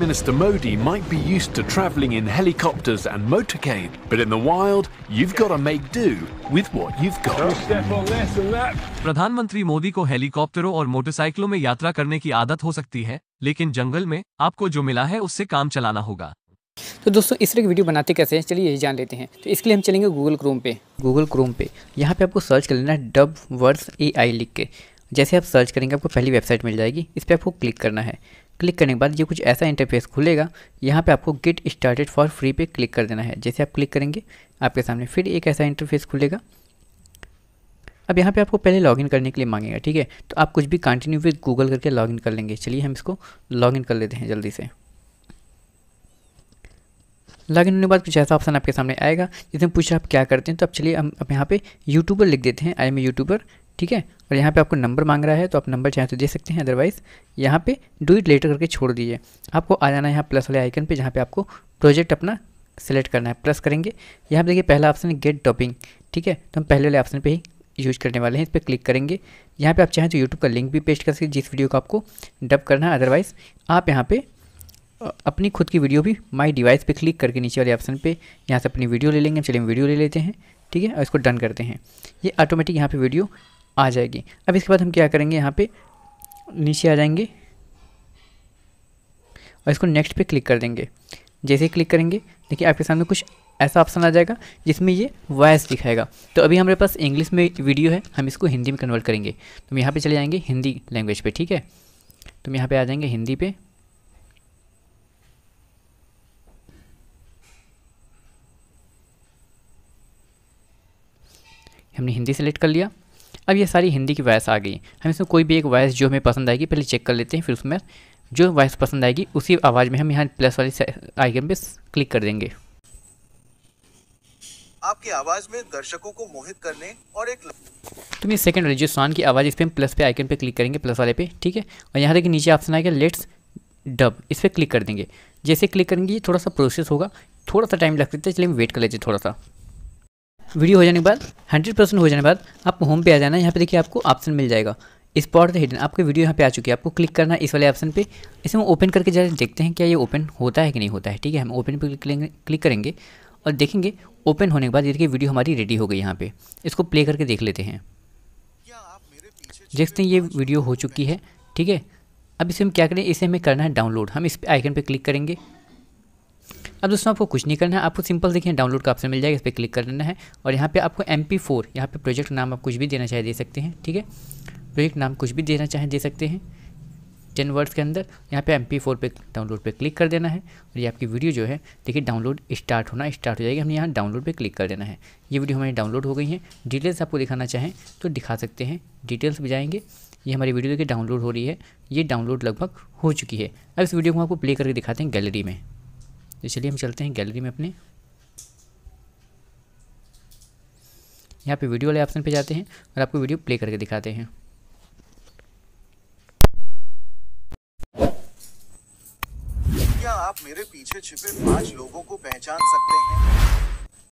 Minister Modi might be used to travelling in helicopters and motorcade, but in the wild, you've got to make do with what you've got. प्रधानमंत्री मोदी को हेलीकॉप्टरों और मोटरसाइकिलों में यात्रा करने की आदत हो सकती है लेकिन जंगल में आपको जो मिला है उससे काम चलाना होगा तो दोस्तों इस तरह की वीडियो बनाते कैसे हैं चलिए यही जान लेते हैं तो इसके लिए हम चलेंगे गूगल क्रोम पे गूगल क्रोम पे यहाँ पे आपको सर्च कर लेना है डब वर्स ए लिख के जैसे आप सर्च करेंगे आपको पहली वेबसाइट मिल जाएगी इस पर आपको क्लिक करना है क्लिक करने के बाद ये कुछ ऐसा इंटरफेस खुलेगा यहाँ पे आपको गेट स्टार्टेड फॉर फ्री पे क्लिक कर देना है जैसे आप क्लिक करेंगे आपके सामने फिर एक ऐसा इंटरफेस खुलेगा अब यहाँ पे आपको पहले लॉगिन करने के लिए मांगेगा ठीक है तो आप कुछ भी कंटिन्यू विद गूगल करके लॉगिन कर लेंगे चलिए हम इसको लॉगिन कर लेते हैं जल्दी से लॉगिन होने के बाद कुछ ऐसा ऑप्शन आपके सामने आएगा जिसमें पूछा आप क्या करते हैं तो अब चलिए हम अब यहाँ पे यूट्यूबर लिख देते हैं आई एम यूट्यूबर ठीक है और यहाँ पे आपको नंबर मांग रहा है तो आप नंबर चाहें तो दे सकते हैं अदरवाइज़ यहाँ पे डू इट लेटर करके छोड़ दीजिए आपको आ जाना है यहाँ प्लस वाले आइकन पे जहाँ पे आपको प्रोजेक्ट अपना सेलेक्ट करना है प्लस करेंगे यहाँ पे देखिए पहला ऑप्शन है गेट डॉपिंग ठीक है तो हम पहले वाले ऑप्शन पर ही यूज करने वाले हैं इस पर क्लिक करेंगे यहाँ पे आप चाहें तो यूट्यूब का लिंक भी पेस्ट कर सकते जिस वीडियो को आपको डब करना है अदरवाइज़ आप यहाँ पर अपनी खुद की वीडियो भी माई डिवाइस पे क्लिक करके नीचे वाले ऑप्शन पे यहाँ से अपनी वीडियो ले लेंगे चलिए हम वीडियो ले लेते हैं ठीक है और इसको डन करते हैं ये ऑटोमेटिक यहाँ पे वीडियो आ जाएगी अब इसके बाद हम क्या करेंगे यहाँ पे नीचे आ जाएंगे और इसको नेक्स्ट पे क्लिक कर देंगे जैसे ही क्लिक करेंगे देखिए आपके सामने कुछ ऐसा ऑप्शन आ जाएगा जिसमें ये वॉइस दिखाएगा तो अभी हमारे पास इंग्लिश में वीडियो है हम इसको हिंदी में कन्वर्ट करेंगे तो हम यहाँ पर चले जाएंगे हिंदी लैंग्वेज पर ठीक है तो हम यहाँ पर आ जाएंगे हिंदी पे हमने हिंदी सेलेक्ट कर लिया अब ये सारी हिंदी की वॉइस आ गई हम इसमें कोई भी एक वॉइस जो हमें पसंद आएगी पहले चेक कर लेते हैं फिर उसमें जो वॉइस पसंद आएगी उसी आवाज़ में हम यहाँ प्लस वाले आइकन पे क्लिक कर देंगे आपकी आवाज़ में दर्शकों को मोहित करने और एक तो ये सेकंड वाली जो सॉन्ग की आवाज़ इस पर हम प्लस पे आइकन पे क्लिक करेंगे प्लस वाले पे ठीक है और यहाँ देखिए नीचे ऑप्शन आएगा लेट्स डब इस पर क्लिक कर देंगे जैसे क्लिक करेंगे थोड़ा सा प्रोसेस होगा थोड़ा सा टाइम लग सकता है चलिए हम वेट कर लेते हैं थोड़ा सा वीडियो हो जाने के बाद हंड्रेड परसेंट हो जाने बाद आप होम पे आ जाना यहाँ पे देखिए आपको ऑप्शन मिल जाएगा स्पॉट हिडन आपकी वीडियो यहाँ पे आ चुकी है आपको क्लिक करना इस वाले ऑप्शन पे इसे हम ओपन करके जाए देखते हैं क्या ये ओपन होता है कि नहीं होता है ठीक है हम ओपन पर क्लिक करेंगे और देखेंगे ओपन होने के बाद देखिए वीडियो हमारी रेडी हो गई यहाँ पर इसको प्ले करके देख लेते हैं देखते हैं ये वीडियो हो चुकी है ठीक है अब इसे हम क्या करें इसे हमें करना है डाउनलोड हम इस आइकन पर क्लिक करेंगे अब दोस्तों आपको कुछ नहीं करना है आपको सिंपल देखिए डाउनलोड का ऑप्शन मिल जाएगा इस पर क्लिक कर देना है और यहाँ पे आपको एम पी फोर यहाँ पर प्रोजेक्ट नाम आप कुछ भी देना चाहे दे सकते हैं ठीक है प्रोजेक्ट नाम कुछ भी देना चाहे दे सकते हैं टेन वर्ड्स के अंदर यहाँ पे एम पी फोर पर डाउनलोड पर क्लिक कर देना है और ये आपकी वीडियो जो है देखिए डाउनलोड स्टार्ट होना स्टार्ट हो जाएगी हमने यहाँ डाउनलोड पर क्लिक कर देना है ये वीडियो हमारी डाउनलोड हो गई है डिटेल्स आपको दिखाना चाहें तो दिखा सकते हैं डिटेल्स भी जाएंगे ये हमारी वीडियो देखिए डाउनलोड हो रही है ये डाउनलोड लगभग हो चुकी है अब इस वीडियो को आपको प्ले करके दिखाते हैं गैलरी में तो चलिए हम चलते हैं गैलरी में अपने यहाँ पे वीडियो वाले ऑप्शन पे जाते हैं और आपको वीडियो प्ले करके दिखाते हैं क्या आप मेरे पीछे छिपे पांच लोगों को पहचान सकते हैं